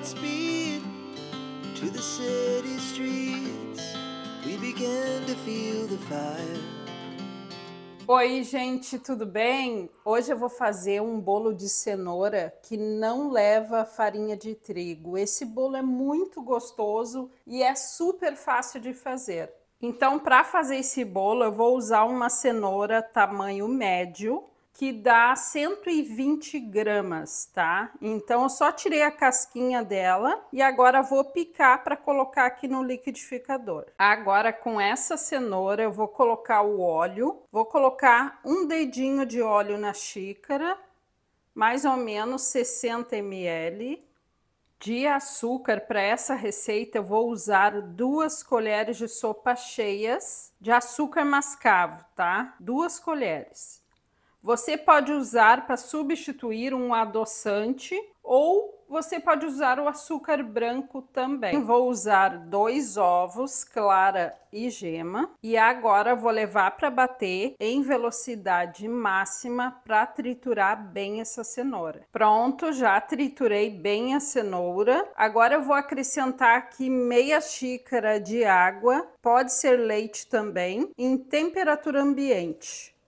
Godspeed to the city streets. We began to feel the fire. Oi, gente, tudo bem? Hoje eu vou fazer um bolo de cenoura que não leva farinha de trigo. Esse bolo é muito gostoso e é super fácil de fazer. Então, para fazer esse bolo, eu vou usar uma cenoura tamanho médio, que dá 120 gramas, tá? Então, eu só tirei a casquinha dela e agora vou picar para colocar aqui no liquidificador. Agora, com essa cenoura, eu vou colocar o óleo, vou colocar um dedinho de óleo na xícara, mais ou menos 60 ml. De açúcar, para essa receita, eu vou usar duas colheres de sopa cheias de açúcar mascavo, tá? Duas colheres. Você pode usar para substituir um adoçante ou você pode usar o açúcar branco também. Vou usar dois ovos, clara e gema. E agora vou levar para bater em velocidade máxima para triturar bem essa cenoura. Pronto, já triturei bem a cenoura. Agora eu vou acrescentar aqui meia xícara de água, pode ser leite também, em temperatura ambiente.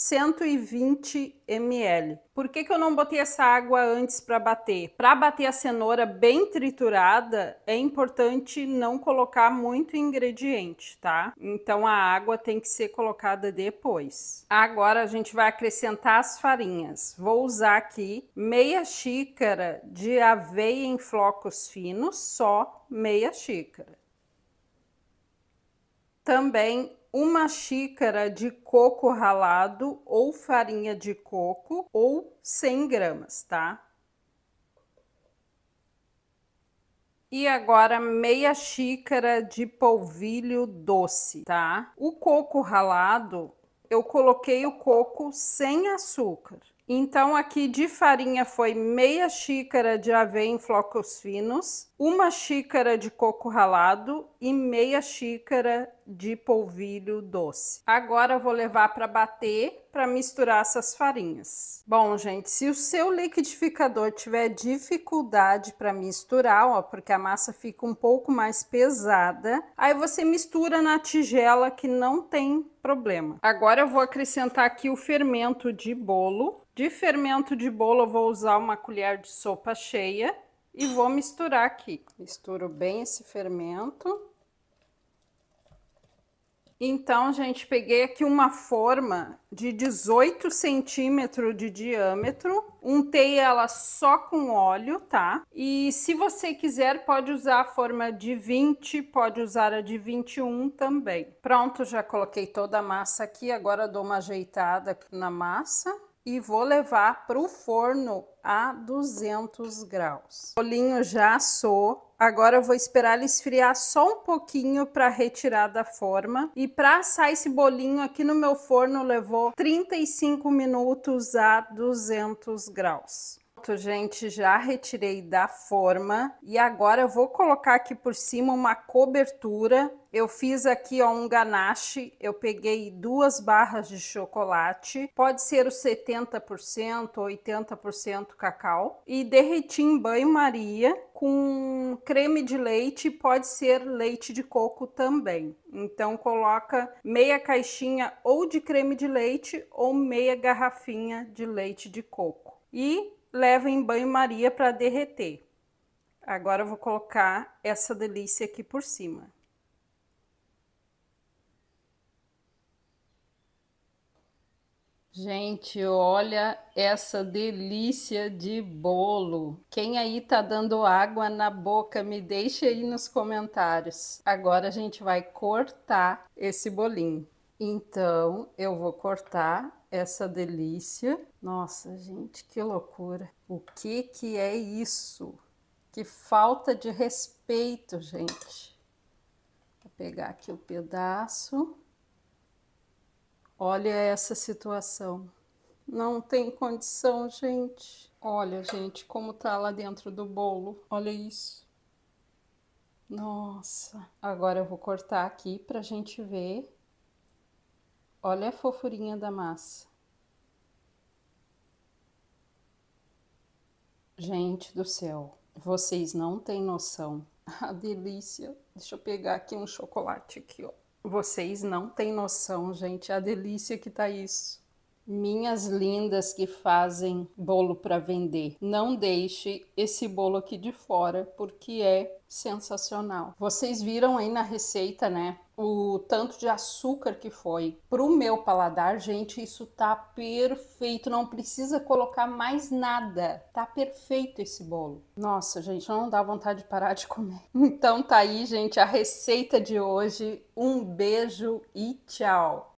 120 ml. Por que, que eu não botei essa água antes para bater? Para bater a cenoura bem triturada, é importante não colocar muito ingrediente, tá? Então a água tem que ser colocada depois. Agora a gente vai acrescentar as farinhas. Vou usar aqui meia xícara de aveia em flocos finos, só meia xícara. Também uma xícara de coco ralado ou farinha de coco ou 100 gramas, tá? E agora meia xícara de polvilho doce, tá? O coco ralado, eu coloquei o coco sem açúcar. Então aqui de farinha foi meia xícara de aveia em flocos finos, uma xícara de coco ralado e meia xícara de polvilho doce. Agora vou levar para bater para misturar essas farinhas. Bom, gente, se o seu liquidificador tiver dificuldade para misturar, ó, porque a massa fica um pouco mais pesada, aí você mistura na tigela que não tem problema. Agora eu vou acrescentar aqui o fermento de bolo. De fermento de bolo eu vou usar uma colher de sopa cheia e vou misturar aqui. Misturo bem esse fermento. Então, gente, peguei aqui uma forma de 18 centímetros de diâmetro. Untei ela só com óleo, tá? E se você quiser, pode usar a forma de 20, pode usar a de 21 também. Pronto, já coloquei toda a massa aqui. Agora dou uma ajeitada na massa e vou levar para o forno a 200 graus. O bolinho já assou, agora eu vou esperar ele esfriar só um pouquinho para retirar da forma. E para assar esse bolinho aqui no meu forno levou 35 minutos a 200 graus. Pronto, gente, já retirei da forma e agora eu vou colocar aqui por cima uma cobertura. Eu fiz aqui ó, um ganache, eu peguei duas barras de chocolate, pode ser o 70%, 80% cacau, e derreti em banho-maria com creme de leite, pode ser leite de coco também. Então coloca meia caixinha ou de creme de leite ou meia garrafinha de leite de coco. E levo em banho-maria para derreter. Agora vou colocar essa delícia aqui por cima. Gente, olha essa delícia de bolo. Quem aí tá dando água na boca, me deixa aí nos comentários. Agora a gente vai cortar esse bolinho. Então, eu vou cortar essa delícia. Nossa, gente, que loucura. O que que é isso? Que falta de respeito, gente. Vou pegar aqui o um pedaço. Olha essa situação. Não tem condição, gente. Olha, gente, como tá lá dentro do bolo. Olha isso. Nossa. Agora eu vou cortar aqui pra gente ver Olha a fofurinha da massa. Gente do céu, vocês não têm noção. A delícia. Deixa eu pegar aqui um chocolate aqui, ó. Vocês não têm noção, gente, a delícia que tá isso. Minhas lindas que fazem bolo para vender, não deixe esse bolo aqui de fora porque é sensacional. Vocês viram aí na receita, né? O tanto de açúcar que foi. Para o meu paladar, gente, isso tá perfeito, não precisa colocar mais nada. Tá perfeito esse bolo. Nossa, gente, não dá vontade de parar de comer. Então tá aí, gente, a receita de hoje. Um beijo e tchau.